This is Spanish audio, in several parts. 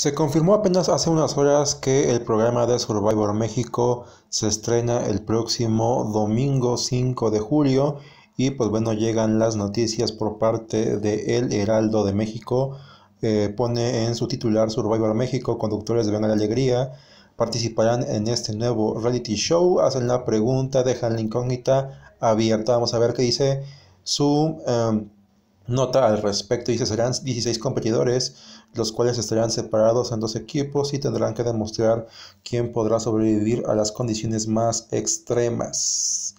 Se confirmó apenas hace unas horas que el programa de Survivor México se estrena el próximo domingo 5 de julio y pues bueno llegan las noticias por parte de El Heraldo de México. Eh, pone en su titular Survivor México, conductores de Venga la Alegría participarán en este nuevo reality show, hacen la pregunta, dejan la incógnita abierta. Vamos a ver qué dice su... Em, Nota al respecto dice serán 16 competidores, los cuales estarán separados en dos equipos y tendrán que demostrar quién podrá sobrevivir a las condiciones más extremas.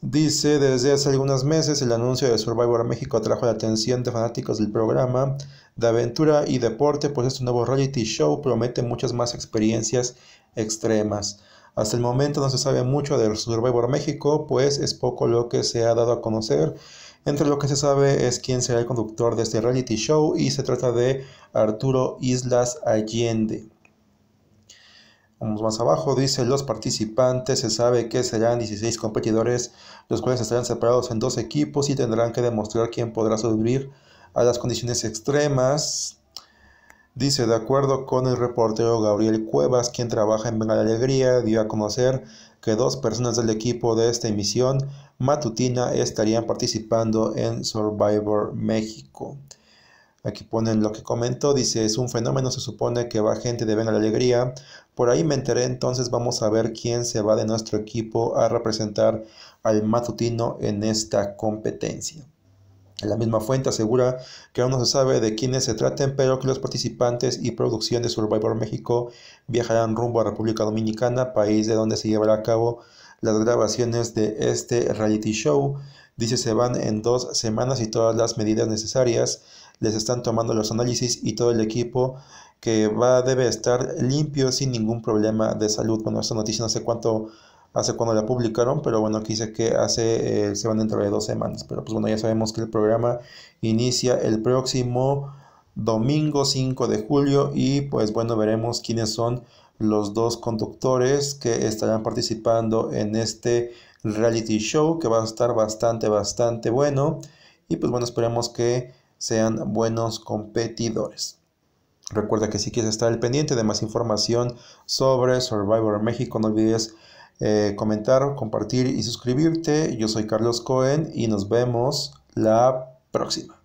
Dice, desde hace algunos meses el anuncio de Survivor México atrajo la atención de fanáticos del programa de aventura y deporte, pues este nuevo reality show promete muchas más experiencias extremas. Hasta el momento no se sabe mucho de Survivor México, pues es poco lo que se ha dado a conocer entre lo que se sabe es quién será el conductor de este reality show y se trata de Arturo Islas Allende. Vamos más abajo, dice los participantes, se sabe que serán 16 competidores, los cuales estarán separados en dos equipos y tendrán que demostrar quién podrá sobrevivir a las condiciones extremas. Dice, de acuerdo con el reportero Gabriel Cuevas, quien trabaja en Venga la Alegría, dio a conocer que dos personas del equipo de esta emisión matutina estarían participando en Survivor México. Aquí ponen lo que comentó, dice, es un fenómeno, se supone que va gente de Ven la Alegría. Por ahí me enteré, entonces vamos a ver quién se va de nuestro equipo a representar al matutino en esta competencia. La misma fuente asegura que aún no se sabe de quiénes se traten, pero que los participantes y producción de Survivor México viajarán rumbo a República Dominicana, país de donde se llevará a cabo las grabaciones de este reality show. Dice se van en dos semanas y todas las medidas necesarias les están tomando los análisis y todo el equipo que va debe estar limpio sin ningún problema de salud. Bueno, esta noticia no sé cuánto hace cuando la publicaron, pero bueno, aquí dice que hace, eh, se van dentro de dos semanas, pero pues bueno, ya sabemos que el programa inicia el próximo domingo 5 de julio y pues bueno, veremos quiénes son los dos conductores que estarán participando en este reality show que va a estar bastante, bastante bueno y pues bueno, esperemos que sean buenos competidores. Recuerda que si quieres estar al pendiente de más información sobre Survivor México, no olvides eh, comentar, compartir y suscribirte. Yo soy Carlos Cohen y nos vemos la próxima.